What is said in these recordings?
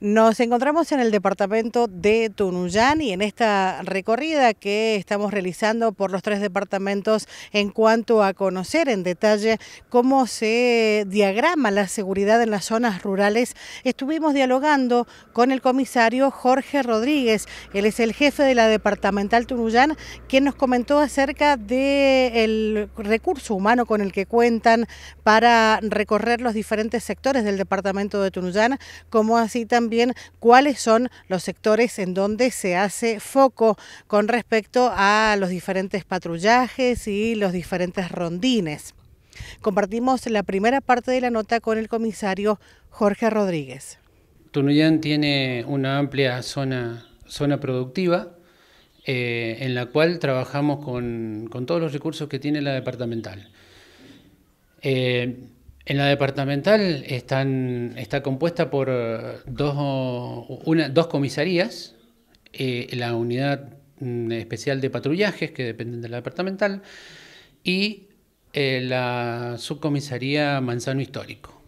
Nos encontramos en el departamento de Tunuyán y en esta recorrida que estamos realizando por los tres departamentos en cuanto a conocer en detalle cómo se diagrama la seguridad en las zonas rurales, estuvimos dialogando con el comisario Jorge Rodríguez. Él es el jefe de la departamental Tunuyán, quien nos comentó acerca del recurso humano con el que cuentan para recorrer los diferentes sectores del departamento de Tunuyán, como así también cuáles son los sectores en donde se hace foco con respecto a los diferentes patrullajes y los diferentes rondines. Compartimos la primera parte de la nota con el comisario Jorge Rodríguez. Tunuyán tiene una amplia zona, zona productiva eh, en la cual trabajamos con, todos los recursos que tiene la departamental. Eh, en la departamental está compuesta por eh, dos, comisarías, eh, la unidad mm, especial de patrullajes que dependen de la departamental y eh, la subcomisaría Manzano Histórico.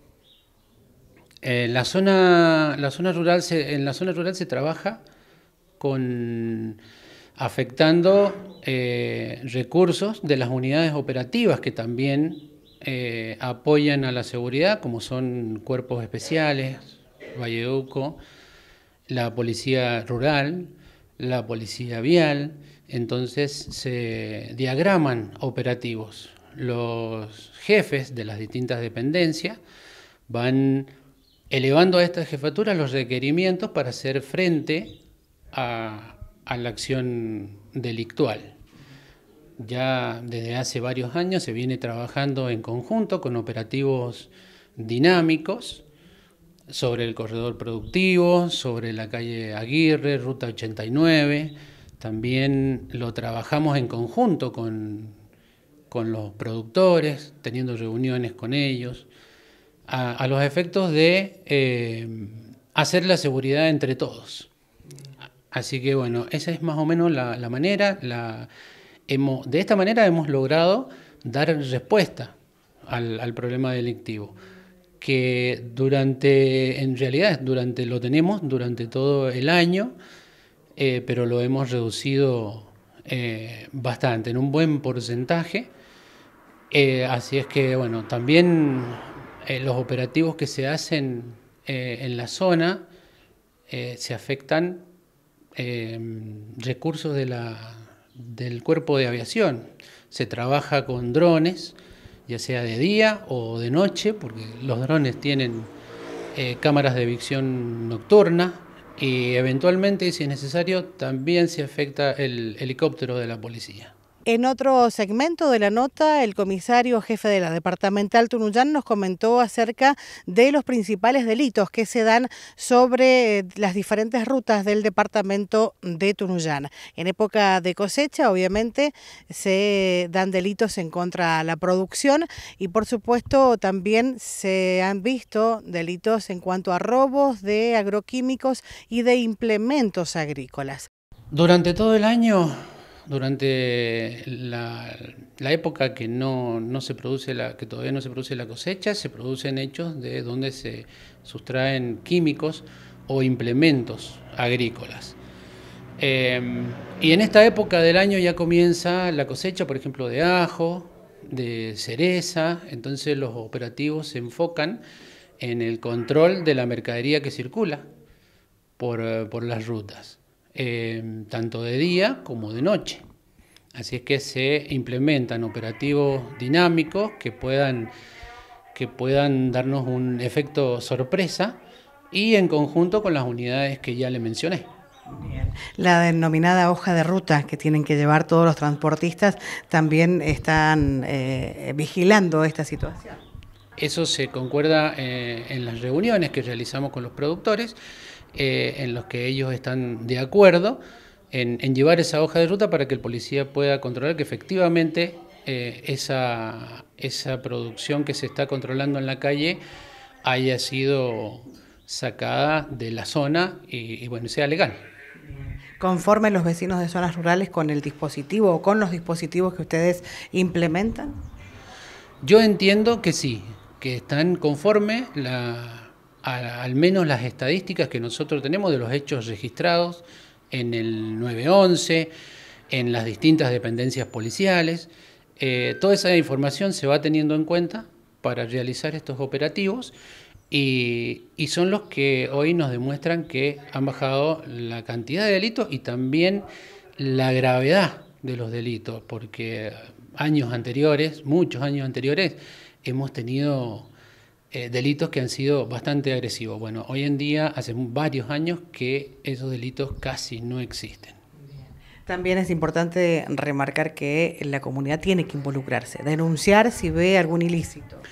En la zona, rural se, en la zona rural se trabaja con afectando recursos de las unidades operativas que también eh, apoyan a la seguridad, como son cuerpos especiales, Valleduco, la policía rural, la policía vial, entonces se diagraman operativos. Los jefes de las distintas dependencias van elevando a estas jefaturas los requerimientos para hacer frente a la acción delictual ya desde hace varios años se viene trabajando en conjunto con operativos dinámicos sobre el corredor productivo, sobre la calle Aguirre, Ruta 89. También lo trabajamos en conjunto con, los productores, teniendo reuniones con ellos, a, los efectos de eh, hacer la seguridad entre todos. Así que bueno, esa es más o menos la, la manera, la, de esta manera hemos logrado dar respuesta al, problema delictivo, que durante, en realidad durante, lo tenemos durante todo el año, eh, pero lo hemos reducido eh, bastante, en un buen porcentaje. Eh, así es que, bueno, también los operativos que se hacen en la zona se afectan recursos de la, del cuerpo de aviación. Se trabaja con drones, ya sea de día o de noche, porque los drones tienen eh, cámaras de visión nocturna y eventualmente, si es necesario, también se afecta el helicóptero de la policía. En otro segmento de la nota, el comisario jefe de la departamental Tunuyán nos comentó acerca de los principales delitos que se dan sobre eh, las diferentes rutas del departamento de Tunuyán. En época de cosecha, obviamente, se dan delitos en contra de la producción y, por supuesto, también se han visto delitos en cuanto a robos de agroquímicos y de implementos agrícolas. Durante todo el año durante la, época que que todavía no se produce la cosecha, se producen hechos de donde se sustraen químicos o implementos agrícolas. Em, y en esta época del año ya comienza la cosecha, por ejemplo, de ajo, de cereza, entonces los operativos se enfocan en el control de la mercadería que circula por eh, las rutas. Em, tanto de día como de noche. Así es que se implementan operativos dinámicos que puedan, que puedan darnos un efecto sorpresa y en conjunto con las unidades que ya le mencioné. La denominada hoja de ruta que tienen que llevar todos los transportistas también están eh, vigilando esta situación. Eso se concuerda eh, en las reuniones que realizamos con los productores eh, en los que ellos están de acuerdo en, llevar esa hoja de ruta para que el policía pueda controlar que efectivamente eh, esa, esa producción que se está controlando en la calle haya sido sacada de la zona y, bueno, sea legal conforme los vecinos de zonas rurales con el dispositivo o con los dispositivos que ustedes implementan? Yo entiendo que sí, que están conforme la, al menos las estadísticas que nosotros tenemos de los hechos registrados en el 911, en las distintas dependencias policiales. Eh, toda esa información se va teniendo en cuenta para realizar estos operativos y, y, son los que hoy nos demuestran que han bajado la cantidad de delitos y también la gravedad de los delitos, porque años anteriores, muchos años anteriores, hemos tenido eh, delitos que han sido bastante agresivos. Bueno, hoy en día, hace varios años que esos delitos casi no existen. También es importante remarcar que la comunidad tiene que involucrarse, denunciar si ve algún ilícito.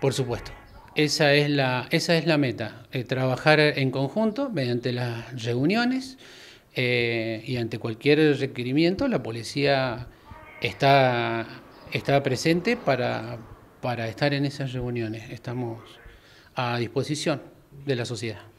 Por supuesto. Esa es la, esa es la meta, eh, trabajar en conjunto mediante las reuniones eh, y ante cualquier requerimiento la policía está, está presente para, para estar en esas reuniones. Estamos a disposición de la sociedad.